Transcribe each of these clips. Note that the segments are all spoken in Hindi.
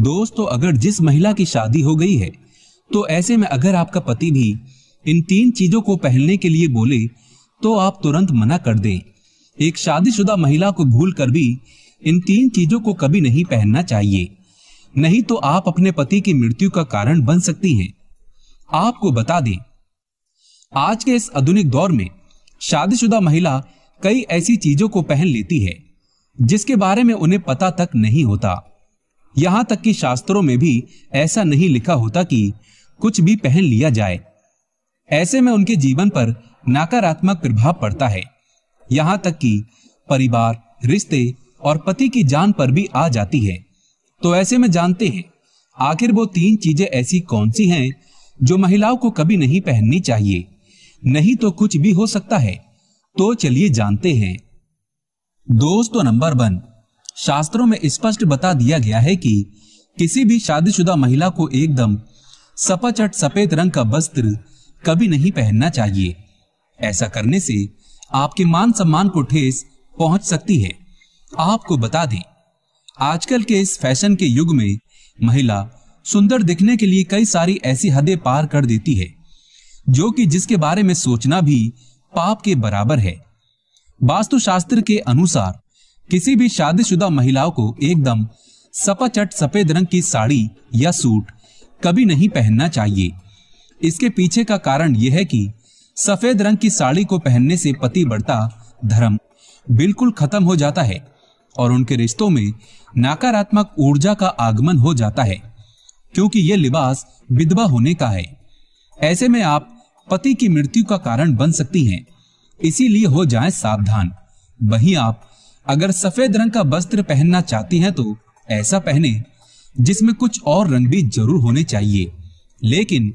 दोस्तों तो अगर जिस महिला की शादी हो गई है तो ऐसे में अगर आपका पति भी इन तीन चीजों को पहनने के लिए बोले तो आप तुरंत मना कर दें एक शादीशुदा महिला को भूल कर भी इन तीन चीजों को कभी नहीं पहनना चाहिए नहीं तो आप अपने पति की मृत्यु का कारण बन सकती हैं आपको बता दें आज के इस आधुनिक दौर में शादीशुदा महिला कई ऐसी चीजों को पहन लेती है जिसके बारे में उन्हें पता तक नहीं होता यहाँ तक कि शास्त्रों में भी ऐसा नहीं लिखा होता कि कुछ भी पहन लिया जाए ऐसे में उनके जीवन पर नकारात्मक प्रभाव पड़ता है यहाँ तक कि परिवार रिश्ते और पति की जान पर भी आ जाती है तो ऐसे में जानते हैं आखिर वो तीन चीजें ऐसी कौन सी हैं जो महिलाओं को कभी नहीं पहननी चाहिए नहीं तो कुछ भी हो सकता है तो चलिए जानते हैं दोस्तों नंबर वन शास्त्रों में स्पष्ट बता दिया गया है कि किसी भी शादीशुदा महिला को एकदम सपाचट सफेद रंग का वस्त्र कभी नहीं पहनना चाहिए ऐसा करने से आपके मान सम्मान को ठेस पहुंच सकती है आपको बता दें आजकल के इस फैशन के युग में महिला सुंदर दिखने के लिए कई सारी ऐसी हदें पार कर देती है जो कि जिसके बारे में सोचना भी पाप के बराबर है वास्तुशास्त्र के अनुसार किसी भी शादीशुदा महिलाओं को एकदम सपाचट सफेद रंग की साड़ी या सूट कभी नहीं पहनना चाहिए इसके पीछे का कारण यह है कि सफेद रंग की साड़ी को पहनने से पति बढ़ता धर्म बिल्कुल खत्म हो जाता है और उनके रिश्तों में नकारात्मक ऊर्जा का आगमन हो जाता है क्योंकि यह लिबास विधवा होने का है ऐसे में आप पति की मृत्यु का कारण बन सकती हैं इसीलिए हो जाए सावधान वहीं आप अगर सफेद रंग का वस्त्र पहनना चाहती हैं तो ऐसा पहने जिसमें कुछ और रंग भी जरूर होने चाहिए लेकिन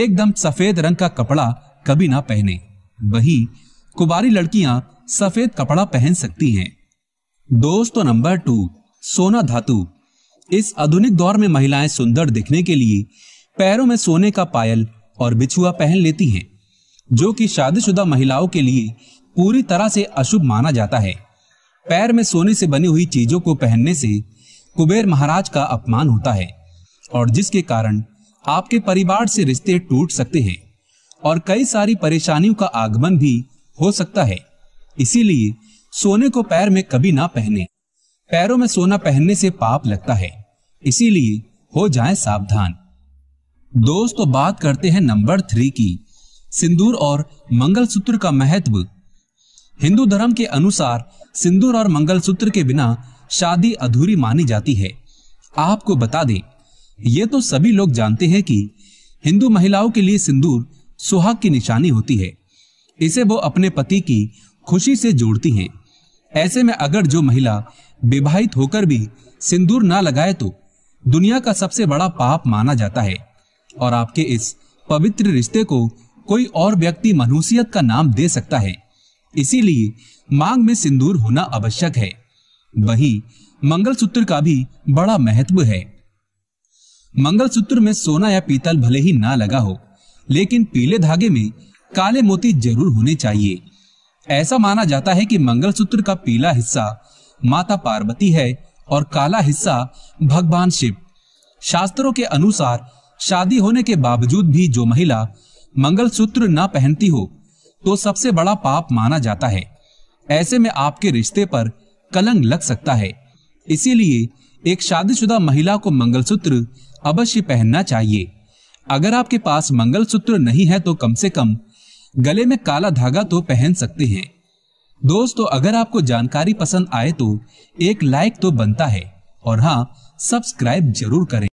एकदम सफेद रंग का कपड़ा कभी ना पहने वही कुबारी लड़कियां सफेद कपड़ा पहन सकती हैं दोस्तों तो नंबर टू सोना धातु इस आधुनिक दौर में महिलाएं सुंदर दिखने के लिए पैरों में सोने का पायल और बिछुआ पहन लेती हैं जो कि शादीशुदा महिलाओं के लिए पूरी तरह से अशुभ माना जाता है पैर में सोने से बनी हुई चीजों को पहनने से कुबेर महाराज का अपमान होता है और जिसके कारण आपके परिवार से रिश्ते टूट सकते हैं और कई सारी परेशानियों का आगमन भी हो सकता है इसीलिए सोने को पैर में कभी ना पहने पैरों में सोना पहनने से पाप लगता है इसीलिए हो जाए सावधान दोस्तों बात करते हैं नंबर थ्री की सिंदूर और मंगलसूत्र का महत्व हिंदू धर्म के अनुसार सिंदूर और मंगलसूत्र के बिना शादी अधूरी मानी जाती है आपको बता दें ये तो सभी लोग जानते हैं कि हिंदू महिलाओं के लिए सिंदूर सुहाग की निशानी होती है इसे वो अपने पति की खुशी से जोड़ती हैं ऐसे में अगर जो महिला विवाहित होकर भी सिंदूर ना लगाए तो दुनिया का सबसे बड़ा पाप माना जाता है और आपके इस पवित्र रिश्ते को कोई और व्यक्ति मनुष्यत का नाम दे सकता है इसीलिए मांग में सिंदूर होना आवश्यक है वही मंगलसूत्र का भी बड़ा महत्व है मंगलसूत्र में सोना या पीतल भले ही ना लगा हो लेकिन पीले धागे में काले मोती जरूर होने चाहिए ऐसा माना जाता है कि मंगलसूत्र का पीला हिस्सा माता पार्वती है और काला हिस्सा भगवान शिव शास्त्रों के अनुसार शादी होने के बावजूद भी जो महिला मंगलसूत्र ना पहनती हो तो सबसे बड़ा पाप माना जाता है ऐसे में आपके रिश्ते पर कलंग लग सकता है इसीलिए एक शादीशुदा महिला को मंगलसूत्र अवश्य पहनना चाहिए अगर आपके पास मंगलसूत्र नहीं है तो कम से कम गले में काला धागा तो पहन सकते हैं दोस्तों अगर आपको जानकारी पसंद आए तो एक लाइक तो बनता है और हाँ सब्सक्राइब जरूर करें